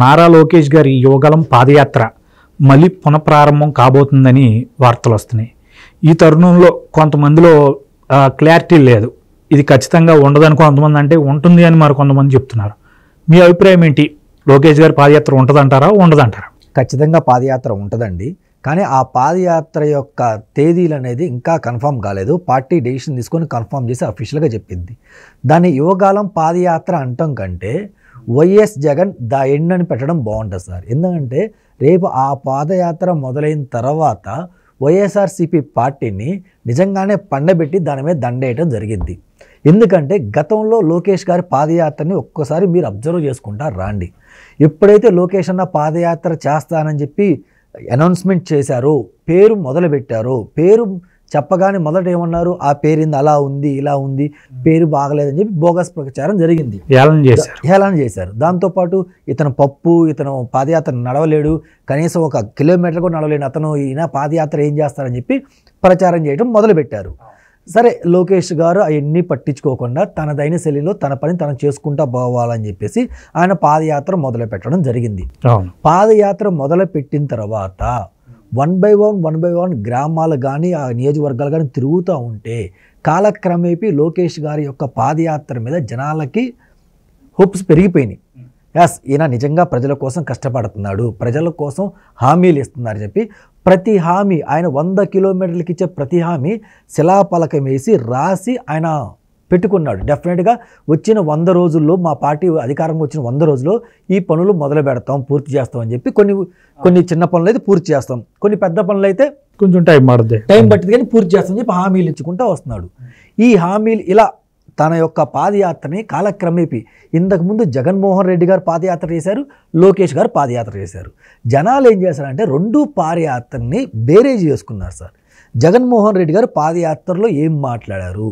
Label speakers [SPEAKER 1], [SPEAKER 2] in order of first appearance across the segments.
[SPEAKER 1] నారా లోకేష్ గారి యువగలం పాదయాత్ర మళ్ళీ పునఃప్రారంభం కాబోతుందని వార్తలు వస్తున్నాయి ఈ తరుణంలో కొంతమందిలో క్లారిటీ లేదు ఇది ఖచ్చితంగా ఉండదని కొంతమంది అంటే ఉంటుంది అని మరి కొంతమంది చెప్తున్నారు మీ అభిప్రాయం ఏంటి లోకేష్ గారి పాదయాత్ర ఉంటుందంటారా ఉండదంటారా ఖచ్చితంగా పాదయాత్ర
[SPEAKER 2] ఉంటుందండి కానీ ఆ పాదయాత్ర యొక్క తేదీలు అనేది ఇంకా కన్ఫామ్ కాలేదు పార్టీ డెసిషన్ తీసుకొని కన్ఫామ్ చేసి అఫీషియల్గా చెప్పింది దాన్ని యువగాలం పాదయాత్ర అంటాం కంటే వైఎస్ జగన్ ద ఎండ్ అని పెట్టడం బాగుంటుంది సార్ ఎందుకంటే రేపు ఆ పాదయాత్ర మొదలైన తర్వాత వైఎస్ఆర్సీపీ పార్టీని నిజంగానే పండబెట్టి దాని మీద దండేయటం జరిగింది ఎందుకంటే గతంలో లోకేష్ గారి పాదయాత్రని ఒక్కసారి మీరు అబ్జర్వ్ చేసుకుంటా రాండి ఎప్పుడైతే లోకేష్ అన్న పాదయాత్ర చేస్తానని చెప్పి అనౌన్స్మెంట్ చేశారో పేరు మొదలుపెట్టారో పేరు చెప్పగానే మొదట ఏమన్నారు ఆ పేరింది అలా ఉంది ఇలా ఉంది పేరు బాగలేదని చెప్పి బోగస్ ప్రచారం జరిగింది హేళన చేశారు హేళన చేశారు దాంతోపాటు ఇతను పప్పు ఇతను పాదయాత్ర నడవలేడు కనీసం ఒక కిలోమీటర్ కూడా నడవలేడు అతను ఈయన పాదయాత్ర ఏం చేస్తారని చెప్పి ప్రచారం చేయడం మొదలుపెట్టారు సరే లోకేష్ గారు అవన్నీ పట్టించుకోకుండా తనదైన శైలిలో తన పని తను చేసుకుంటా పోవాలని చెప్పేసి ఆయన పాదయాత్ర మొదలు పెట్టడం జరిగింది పాదయాత్ర మొదలు పెట్టిన తర్వాత one by one one by one గ్రామాలు కానీ ఆ నియోజకవర్గాలు కానీ తిరుగుతూ ఉంటే కాలక్రమేపీ లోకేష్ గారి యొక్క పాదయాత్ర మీద జనాలకి హోప్స్ పెరిగిపోయినాయి యాస్ ఈయన నిజంగా ప్రజల కోసం కష్టపడుతున్నాడు ప్రజల కోసం హామీలు ఇస్తున్నారు చెప్పి ప్రతి హామీ ఆయన వంద కిలోమీటర్లకి ఇచ్చే ప్రతి హామీ శిలాపలకం వేసి రాసి ఆయన పెట్టుకున్నాడు డెఫినెట్గా వచ్చిన వంద రోజుల్లో మా పార్టీ అధికారంగా వచ్చిన వంద రోజుల్లో ఈ పనులు మొదలు పెడతాం పూర్తి చేస్తాం అని చెప్పి కొన్ని కొన్ని చిన్న పనులు అయితే పూర్తి చేస్తాం కొన్ని పెద్ద పనులు అయితే కొంచెం టైం పడుతుంది టైం పట్టింది కానీ పూర్తి అని చెప్పి హామీలు ఇచ్చుకుంటూ వస్తున్నాడు ఈ హామీలు ఇలా తన యొక్క పాదయాత్రని కాలక్రమేపీ ఇంతకుముందు జగన్మోహన్ రెడ్డి గారు పాదయాత్ర చేశారు లోకేష్ గారు పాదయాత్ర చేశారు జనాలు ఏం చేశారంటే రెండు పాదయాత్రని బేరేజ్ చేసుకున్నారు సార్ జగన్మోహన్ రెడ్డి గారు పాదయాత్రలో ఏం మాట్లాడారు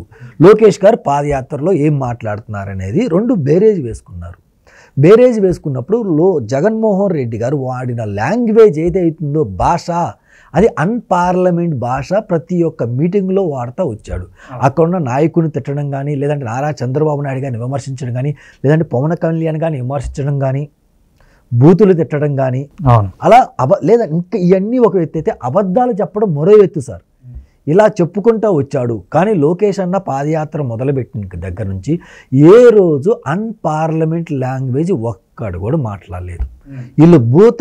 [SPEAKER 2] లోకేష్ గారు పాదయాత్రలో ఏం మాట్లాడుతున్నారు అనేది రెండు బేరేజ్ వేసుకున్నారు బేరేజ్ వేసుకున్నప్పుడు లో జగన్మోహన్ రెడ్డి గారు వాడిన లాంగ్వేజ్ ఏదైతుందో భాష అది అన్పార్లమెంట్ భాష ప్రతి ఒక్క మీటింగ్లో వాడుతూ వచ్చాడు అక్కడ ఉన్న నాయకుని తిట్టడం కానీ లేదంటే నారా చంద్రబాబు నాయుడు గారిని విమర్శించడం కానీ లేదంటే పవన్ కళ్యాణ్ గారిని విమర్శించడం కానీ బూతులు తిట్టడం కానీ అలా అబ లేదా ఇంకా ఇవన్నీ ఒక ఎత్తు అయితే అబద్ధాలు చెప్పడం మరో ఎత్తు సార్ ఇలా చెప్పుకుంటూ వచ్చాడు కానీ లోకేష్ అన్న పాదయాత్ర మొదలుపెట్టిన దగ్గర నుంచి ఏ రోజు అన్పార్లమెంట్ లాంగ్వేజ్ ఒక్కడు కూడా మాట్లాడలేదు వీళ్ళు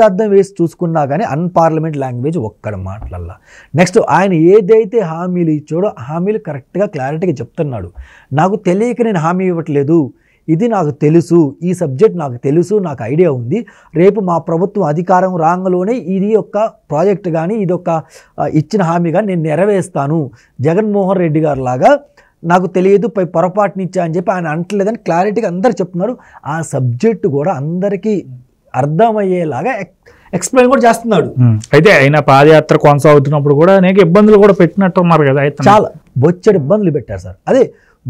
[SPEAKER 2] అర్థం వేసి చూసుకున్నా కానీ అన్పార్లమెంట్ లాంగ్వేజ్ ఒక్కడ మాట్లాడాల నెక్స్ట్ ఆయన ఏదైతే హామీలు ఇచ్చాడో హామీలు కరెక్ట్గా క్లారిటీగా చెప్తున్నాడు నాకు తెలియక నేను హామీ ఇవ్వట్లేదు ఇది నాకు తెలుసు ఈ సబ్జెక్ట్ నాకు తెలుసు నాకు ఐడియా ఉంది రేపు మా ప్రభుత్వం అధికారం రాంగలోనే ఇది ఒక ప్రాజెక్ట్ కానీ ఇది ఒక ఇచ్చిన హామీ కానీ నేను నెరవేస్తాను జగన్మోహన్ రెడ్డి గారు లాగా నాకు తెలియదు పై పొరపాటునిచ్చా అని చెప్పి ఆయన అంటలేదని క్లారిటీగా అందరు చెప్తున్నారు ఆ సబ్జెక్టు కూడా అందరికీ
[SPEAKER 1] అర్థమయ్యేలాగా ఎక్స్ప్లెయిన్ కూడా చేస్తున్నాడు అయితే ఆయన పాదయాత్ర కొనసాగుతున్నప్పుడు కూడా అనేక ఇబ్బందులు కూడా పెట్టినట్టు ఉన్నారు కదా చాలా బొచ్చడి ఇబ్బందులు పెట్టారు సార్ అదే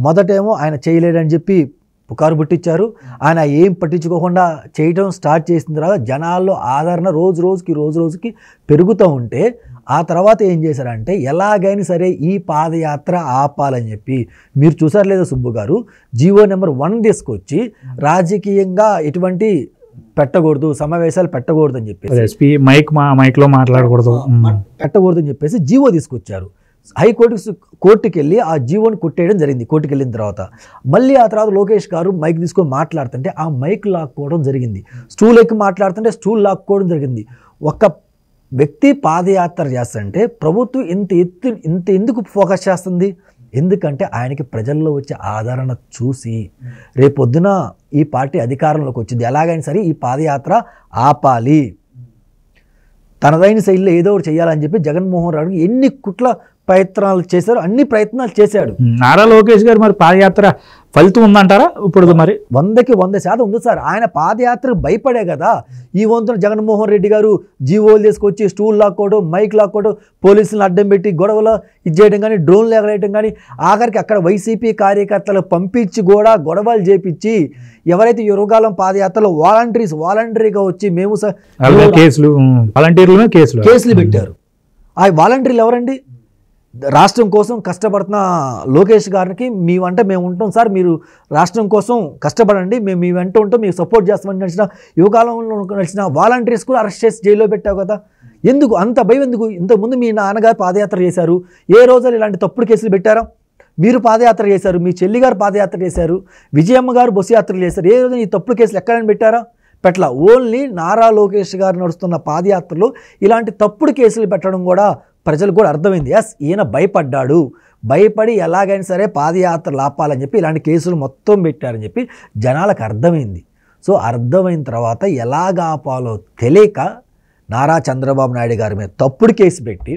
[SPEAKER 1] మొదటేమో
[SPEAKER 2] ఆయన చేయలేడని చెప్పి పుకారు పుట్టించారు ఆయన ఏం పట్టించుకోకుండా చేయడం స్టార్ట్ చేసిన తర్వాత జనాల్లో ఆదరణ రోజు రోజుకి రోజు రోజుకి పెరుగుతూ ఉంటే ఆ తర్వాత ఏం చేశారంటే ఎలాగైనా సరే ఈ పాదయాత్ర ఆపాలని చెప్పి మీరు చూసారు లేదా సుబ్బు గారు జీవో నెంబర్ వన్ తీసుకొచ్చి రాజకీయంగా ఎటువంటి పెట్టకూడదు సమావేశాలు పెట్టకూడదు అని చెప్పేసి
[SPEAKER 1] మైక్ మా మైక్లో మాట్లాడకూడదు
[SPEAKER 2] పెట్టకూడదు అని చెప్పేసి జీవో తీసుకొచ్చారు హైకోర్టు కోర్టుకి వెళ్ళి ఆ జీవోని కొట్టేయడం జరిగింది కోర్టుకి వెళ్ళిన తర్వాత మళ్ళీ ఆ తర్వాత లోకేష్ గారు మైక్ తీసుకొని మాట్లాడుతుంటే ఆ మైక్ లాక్కోవడం జరిగింది స్టూల్ ఎక్కి మాట్లాడుతుంటే స్టూల్ లాక్కోవడం జరిగింది ఒక వ్యక్తి పాదయాత్ర చేస్తుంటే ప్రభుత్వం ఇంత ఎత్తు ఇంత ఎందుకు ఫోకస్ చేస్తుంది ఎందుకంటే ఆయనకి ప్రజల్లో వచ్చే ఆదరణ చూసి రేపొద్దున ఈ పార్టీ అధికారంలోకి వచ్చింది ఎలాగైనా సరే ఈ పాదయాత్ర ఆపాలి తనదైన శైలిలో ఏదో ఒకటి చేయాలని చెప్పి జగన్మోహన్ రెడ్డికి ఎన్ని కుట్ల ప్రయత్నాలు చేశారు అన్ని ప్రయత్నాలు చేశాడు నారా లోకేష్ గారు మరి పాదయాత్ర ఫలితం ఉందంటారా ఇప్పుడు మరి వందకి వంద శాతం ఉంది సార్ ఆయన పాదయాత్ర భయపడే కదా ఈ వంతున జగన్మోహన్ రెడ్డి గారు జీవోలు తీసుకొచ్చి స్టూల్ లాక్కోవడం మైక్ లాక్కోవడం పోలీసులను అడ్డం పెట్టి గొడవలు ఇచ్చేయడం కానీ డ్రోన్లు ఎగరేయడం కానీ ఆఖరికి అక్కడ వైసీపీ కార్యకర్తలు పంపించి కూడా గొడవలు చేపించి ఎవరైతే యువగాలం పాదయాత్రలో వాలంటీర్స్ వాలంటరీగా వచ్చి మేము కేసులు
[SPEAKER 1] వాలంటీర్లు కేసులు కేసులు పెట్టారు
[SPEAKER 2] ఆ వాలంటీర్లు ఎవరండి రాష్ట్రం కోసం కష్టపడుతున్న లోకేష్ గారికి మీ వెంట మేము ఉంటాం సార్ మీరు రాష్ట్రం కోసం కష్టపడండి మేము మీ వెంట ఉంటాం మీకు సపోర్ట్ చేస్తామని నడిచిన యువకాలంలో నడిచిన వాలంటీర్స్ కూడా అరెస్ట్ చేసి జైల్లో పెట్టావు కదా ఎందుకు అంత భయం ఎందుకు ఇంతకుముందు మీ నాన్నగారు పాదయాత్ర చేశారు ఏ రోజులు ఇలాంటి తప్పుడు కేసులు పెట్టారా మీరు పాదయాత్ర చేశారు మీ చెల్లి గారు పాదయాత్ర చేశారు విజయమ్మ గారు బస్సు యాత్రలు చేశారు ఏ రోజు ఈ తప్పుడు కేసులు ఎక్కడైనా పెట్టారా పెట్ల ఓన్లీ నారా లోకేష్ గారు నడుస్తున్న పాదయాత్రలో ఇలాంటి తప్పుడు కేసులు పెట్టడం కూడా ప్రజలు కూడా అర్థమైంది ఎస్ ఈయన భయపడ్డాడు భయపడి ఎలాగైనా సరే పాదయాత్ర లాపాలని చెప్పి ఇలాంటి కేసులు మొత్తం పెట్టారని చెప్పి జనాలకు అర్థమైంది సో అర్థమైన తర్వాత ఎలాగ ఆపాలో తెలియక నారా చంద్రబాబు నాయుడు గారి మీద తప్పుడు కేసు పెట్టి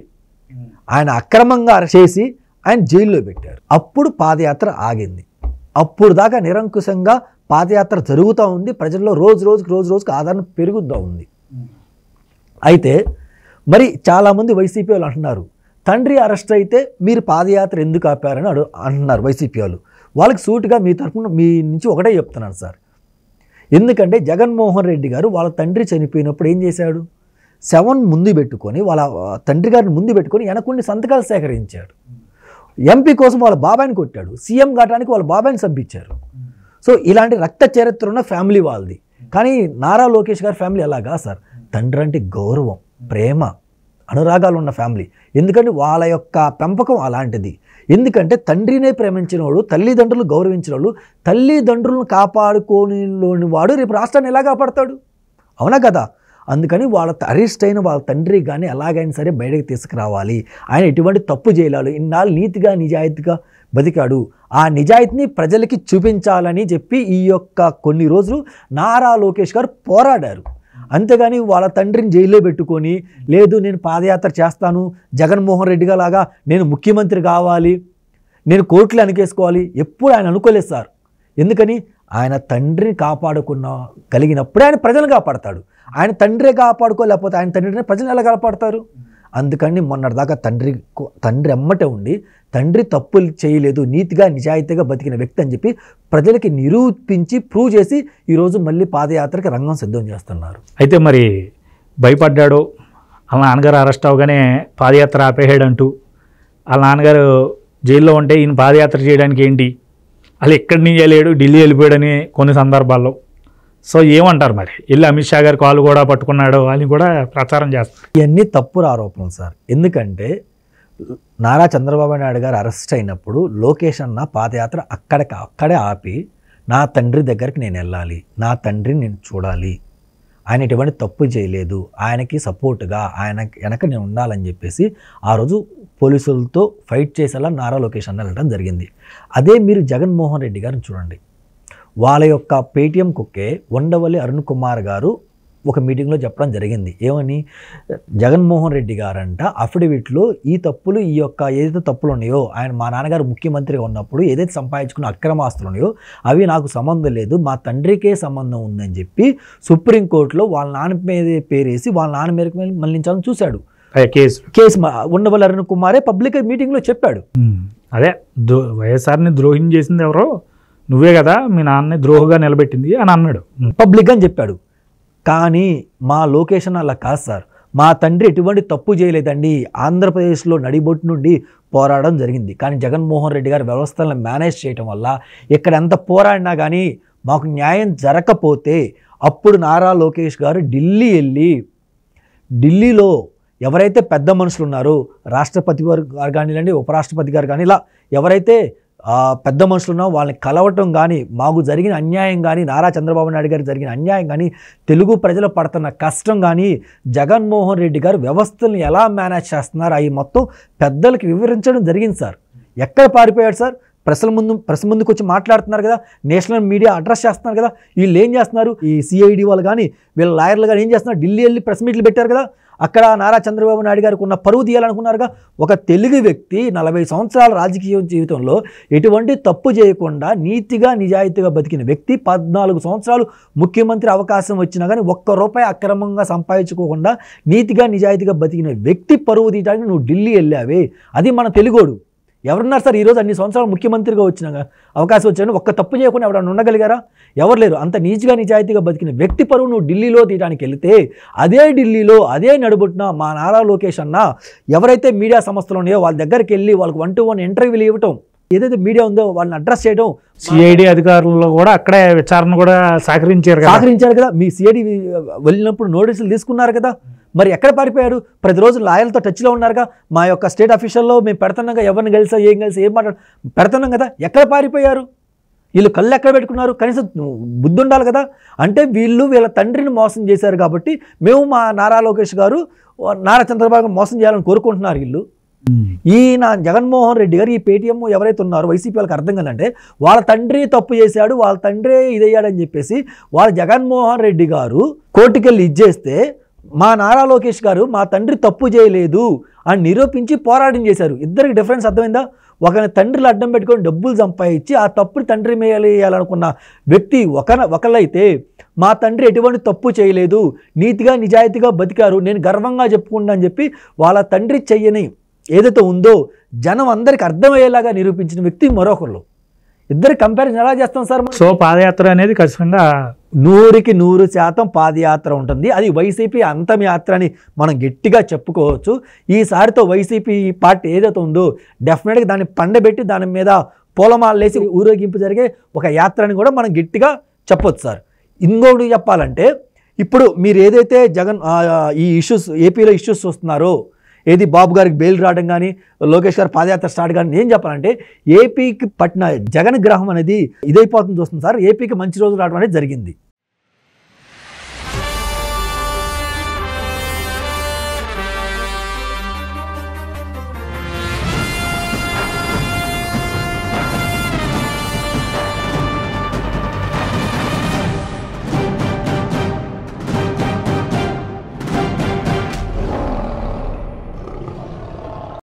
[SPEAKER 2] ఆయన అక్రమంగా చేసి ఆయన జైల్లో పెట్టారు అప్పుడు పాదయాత్ర ఆగింది అప్పుడు దాకా నిరంకుశంగా పాదయాత్ర జరుగుతూ ఉంది ప్రజల్లో రోజు రోజుకి రోజు రోజుకి ఆదరణ పెరుగుతూ ఉంది అయితే మరి చాలామంది వైసీపీ వాళ్ళు అంటున్నారు తండ్రి అరెస్ట్ అయితే మీరు పాదయాత్ర ఎందుకు ఆపారని అడు అంటున్నారు వైసీపీ వాళ్ళు వాళ్ళకి సూటుగా మీ తరఫున మీ నుంచి ఒకటే చెప్తున్నాను సార్ ఎందుకంటే జగన్మోహన్ రెడ్డి గారు వాళ్ళ తండ్రి చనిపోయినప్పుడు ఏం చేశాడు సెవెన్ ముందు పెట్టుకొని వాళ్ళ తండ్రి గారిని ముందు పెట్టుకొని వెనకుండి సంతకాలు సేకరించాడు ఎంపీ కోసం వాళ్ళ బాబాయిని కొట్టాడు సీఎం కావడానికి వాళ్ళ బాబాయిని చంపించారు సో ఇలాంటి రక్త చరిత్ర ఉన్న ఫ్యామిలీ వాళ్ళది కానీ నారా లోకేష్ గారి ఫ్యామిలీ అలాగా సార్ తండ్రి అంటే గౌరవం ప్రేమ అనురాగాలు ఉన్న ఫ్యామిలీ ఎందుకంటే వాళ్ళ యొక్క పెంపకం అలాంటిది ఎందుకంటే తండ్రినే ప్రేమించిన వాడు తల్లిదండ్రులు గౌరవించిన వాళ్ళు తల్లిదండ్రులను కాపాడుకోని వాడు రేపు రాష్ట్రాన్ని ఎలా కాపాడతాడు అవునా కదా అందుకని వాళ్ళ అరెస్ట్ అయిన వాళ్ళ తండ్రి కానీ ఎలాగైనా సరే బయటకు తీసుకురావాలి ఆయన ఎటువంటి తప్పు చేయలేడు ఇన్నాళ్ళు నీతిగా నిజాయితీగా బతికాడు ఆ నిజాయితీని ప్రజలకి చూపించాలని చెప్పి ఈ యొక్క కొన్ని రోజులు నారా లోకేష్ గారు పోరాడారు అంతేగాని వాళ్ళ తండ్రిని జైల్లో పెట్టుకొని లేదు నేను పాదయాత్ర చేస్తాను జగన్మోహన్ రెడ్డిగా లాగా నేను ముఖ్యమంత్రి కావాలి నేను కోర్టులు అనుకేసుకోవాలి ఎప్పుడు ఆయన అనుకోలేదు సార్ ఎందుకని ఆయన తండ్రిని కాపాడుకున్న కలిగినప్పుడే ఆయన ప్రజలు కాపాడతాడు ఆయన తండ్రే కాపాడుకోలేకపోతే ఆయన తండ్రిని ప్రజలు ఎలా కాపాడతారు అందుకని మొన్నటిదాకా తండ్రి తండ్రి అమ్మటే ఉండి తండ్రి తప్పులు చేయలేదు నీతిగా నిజాయితీగా బతికిన వ్యక్తి అని చెప్పి ప్రజలకి నిరూపించి ప్రూవ్ చేసి ఈరోజు మళ్ళీ పాదయాత్రకి రంగం సిద్ధం చేస్తున్నారు
[SPEAKER 1] అయితే మరి భయపడ్డాడు వాళ్ళ నాన్నగారు అరెస్ట్ అవగానే పాదయాత్ర అంటూ వాళ్ళ నాన్నగారు జైల్లో ఉంటే ఈయన పాదయాత్ర చేయడానికి ఏంటి వాళ్ళు ఎక్కడి నుంచి వెళ్ళాడు ఢిల్లీ వెళ్ళిపోయాడని కొన్ని సందర్భాల్లో సో ఏమంటారు మరి ఇల్లు అమిత్ షా గారు కాలు కూడా పట్టుకున్నాడు అని కూడా ప్రచారం చేస్తారు ఇవన్నీ తప్పుడు ఆరోపణలు సార్ ఎందుకంటే
[SPEAKER 2] నారా చంద్రబాబు నాయుడు గారు అరెస్ట్ అయినప్పుడు లోకేష్ అన్న పాదయాత్ర అక్కడికి అక్కడే ఆపి నా తండ్రి దగ్గరికి నేను వెళ్ళాలి నా తండ్రిని నేను చూడాలి ఆయన ఎటువంటి తప్పు చేయలేదు ఆయనకి సపోర్ట్గా ఆయన వెనక నేను ఉండాలని చెప్పేసి ఆ రోజు పోలీసులతో ఫైట్ చేసేలా నారా లోకేష్ అన్న వెళ్ళడం జరిగింది అదే మీరు జగన్మోహన్ రెడ్డి గారిని చూడండి వాళ్ళ యొక్క పేటీఎం కుక్కే ఉండవల్లి అరుణ్ కుమార్ గారు ఒక మీటింగ్లో చెప్పడం జరిగింది ఏమని జగన్మోహన్ రెడ్డి గారంట అఫిడవిట్లో ఈ తప్పులు ఈ యొక్క ఏదైతే తప్పులు ఉన్నాయో ఆయన మా నాన్నగారు ముఖ్యమంత్రిగా ఉన్నప్పుడు ఏదైతే సంపాదించుకున్న అక్రమాస్తులు ఉన్నాయో అవి నాకు సంబంధం లేదు మా తండ్రికే సంబంధం ఉందని చెప్పి సుప్రీంకోర్టులో వాళ్ళ నాన్న మీద పేరేసి వాళ్ళ నాన్న మేరకు మళ్ళించాలని చూశాడు కేసు కేసు ఉండవల్లి అరుణ్
[SPEAKER 1] కుమారే పబ్లిక్ మీటింగ్లో చెప్పాడు అదే వైఎస్ఆర్ని ద్రోహిం చేసింది ఎవరో నువ్వే కదా మీ నాన్నని ద్రోహగా నిలబెట్టింది అని అన్నాడు పబ్లిక్ అని చెప్పాడు కానీ
[SPEAKER 2] మా లొకేషన్ అలా కాదు సార్ మా తండ్రి ఎటువంటి తప్పు చేయలేదండి ఆంధ్రప్రదేశ్లో నడిబొట్టు నుండి పోరాడడం జరిగింది కానీ జగన్మోహన్ రెడ్డి గారు వ్యవస్థలను మేనేజ్ చేయడం వల్ల ఇక్కడ ఎంత పోరాడినా కానీ మాకు న్యాయం జరగకపోతే అప్పుడు నారా లోకేష్ గారు ఢిల్లీ వెళ్ళి ఢిల్లీలో ఎవరైతే పెద్ద మనుషులు ఉన్నారో రాష్ట్రపతి గారు కానివ్వండి ఉపరాష్ట్రపతి గారు కానీ ఇలా ఎవరైతే పెద్ద మనుషులు మనుషులున్నా వాళ్ళని కలవటం కానీ మాకు జరిగిన అన్యాయం కానీ నారా చంద్రబాబు నాయుడు గారికి జరిగిన అన్యాయం కానీ తెలుగు ప్రజలు పడుతున్న కష్టం కానీ జగన్మోహన్ రెడ్డి గారు వ్యవస్థలను ఎలా మేనేజ్ చేస్తున్నారు అవి మొత్తం పెద్దలకు వివరించడం జరిగింది సార్ ఎక్కడ పారిపోయాడు సార్ ప్రజల ముందు ప్రజల ముందుకు వచ్చి మాట్లాడుతున్నారు కదా నేషనల్ మీడియా అడ్రస్ చేస్తున్నారు కదా వీళ్ళు ఏం చేస్తున్నారు ఈ సిఐడి వాళ్ళు కానీ వీళ్ళ లాయర్లు కానీ ఏం చేస్తున్నారు ఢిల్లీ వెళ్ళి ప్రెస్ మీట్లు పెట్టారు కదా అక్కడ నారా చంద్రబాబు నాయుడు గారికి ఉన్న పరువు తీయాలనుకున్నారుగా ఒక తెలుగు వ్యక్తి నలభై సంవత్సరాల రాజకీయ జీవితంలో ఎటువంటి తప్పు చేయకుండా నీతిగా నిజాయితీగా బతికిన వ్యక్తి పద్నాలుగు సంవత్సరాలు ముఖ్యమంత్రి అవకాశం వచ్చినా కానీ ఒక్క రూపాయి అక్రమంగా సంపాదించుకోకుండా నీతిగా నిజాయితీగా బతికిన వ్యక్తి పరువు తీయడానికి నువ్వు ఢిల్లీ వెళ్ళావే అది మన తెలుగోడు ఎవరున్నారు సార్ ఈరోజు అన్ని సంవత్సరాలు ముఖ్యమంత్రిగా వచ్చినాక అవకాశం వచ్చాను ఒక్క తప్పు చేయకుండా ఎవరైనా ఉండగలిగారా ఎవరు లేరు అంత నీచిగా నిజాయితీగా బతికిన వ్యక్తి పరువు నువ్వు ఢిల్లీలో తీయడానికి వెళితే అదే ఢిల్లీలో అదే నడుబుట్న మా నారా లోకేష్ అన్న ఎవరైతే మీడియా సంస్థలు ఉన్నాయో వాళ్ళ దగ్గరికి వెళ్ళి వాళ్ళకి వన్ టు వన్ ఇంటర్వ్యూలు ఇవ్వటం ఏదైతే మీడియా ఉందో వాళ్ళని అడ్రస్ చేయడం
[SPEAKER 1] సిఐడి అధికారులు కూడా అక్కడే విచారణ కూడా సహకరించారు సహకరించారు కదా మీ సిఐడి
[SPEAKER 2] వెళ్ళినప్పుడు నోటీసులు తీసుకున్నారు కదా మరి ఎక్కడ పారిపోయాడు ప్రతిరోజు లాయర్లతో టచ్లో ఉన్నారుగా మా యొక్క స్టేట్ అఫీషియల్లో మేము పెడుతున్నాగా ఎవరిని కలిసా ఏం కలిసి ఏం మాట్లాడు పెడుతున్నాం కదా ఎక్కడ పారిపోయారు వీళ్ళు కళ్ళు ఎక్కడ పెట్టుకున్నారు కనీసం బుద్ధి ఉండాలి కదా అంటే వీళ్ళు వీళ్ళ తండ్రిని మోసం చేశారు కాబట్టి మేము మా నారా లోకేష్ గారు నారా చంద్రబాబు మోసం చేయాలని కోరుకుంటున్నారు వీళ్ళు hmm. ఈయన జగన్మోహన్ రెడ్డి గారు ఈ పేటీఎం ఎవరైతే ఉన్నారో వైసీపీ వాళ్ళకి అర్థం కదంటే వాళ్ళ తండ్రి తప్పు చేశాడు వాళ్ళ తండ్రే ఇదయ్యాడని చెప్పేసి వాళ్ళ జగన్మోహన్ రెడ్డి గారు కోర్టుకెళ్ళి ఇచ్చేస్తే మా నారా లోకేష్ గారు మా తండ్రి తప్పు చేయలేదు అని నిరూపించి పోరాటం చేశారు ఇద్దరికి డిఫరెన్స్ అర్థమైందా ఒకరి తండ్రిని అడ్డం పెట్టుకొని డబ్బులు సంపాదించి ఆ తప్పుని తండ్రి మేయాలనుకున్న వ్యక్తి ఒక ఒకళ్ళైతే మా తండ్రి ఎటువంటి తప్పు చేయలేదు నీతిగా నిజాయితీగా బతికారు నేను గర్వంగా చెప్పుకుంటా అని చెప్పి వాళ్ళ తండ్రి చెయ్యని ఏదైతే ఉందో జనం అందరికి అర్థమయ్యేలాగా నిరూపించిన వ్యక్తి మరొకరు ఇద్దరు కంపారిజన్ ఎలా చేస్తాం సార్ సో పాదయాత్ర అనేది ఖచ్చితంగా నూరుకి నూరు శాతం పాదయాత్ర ఉంటుంది అది వైసీపీ అంతం యాత్ర అని మనం గట్టిగా చెప్పుకోవచ్చు ఈసారితో వైసీపీ పార్టీ ఏదైతే ఉందో డెఫినెట్గా దాన్ని పండబెట్టి దాని మీద పూలమాలలేసి ఊరేగింపు జరిగే ఒక యాత్రని కూడా మనం గట్టిగా చెప్పొచ్చు సార్ ఇంకోటి చెప్పాలంటే ఇప్పుడు మీరు ఏదైతే జగన్ ఈ ఇష్యూస్ ఏపీలో ఇష్యూస్ చూస్తున్నారో ఏది బాబు గారికి బెయిల్ రావడం కానీ లోకేష్ గారు పాదయాత్ర స్టార్ట్ కానీ నేను చెప్పాలంటే ఏపీకి పట్టిన జగన్ గ్రహం అనేది ఇదైపోతుంది చూస్తుంది సార్ ఏపీకి మంచి రోజులు రావడం అనేది జరిగింది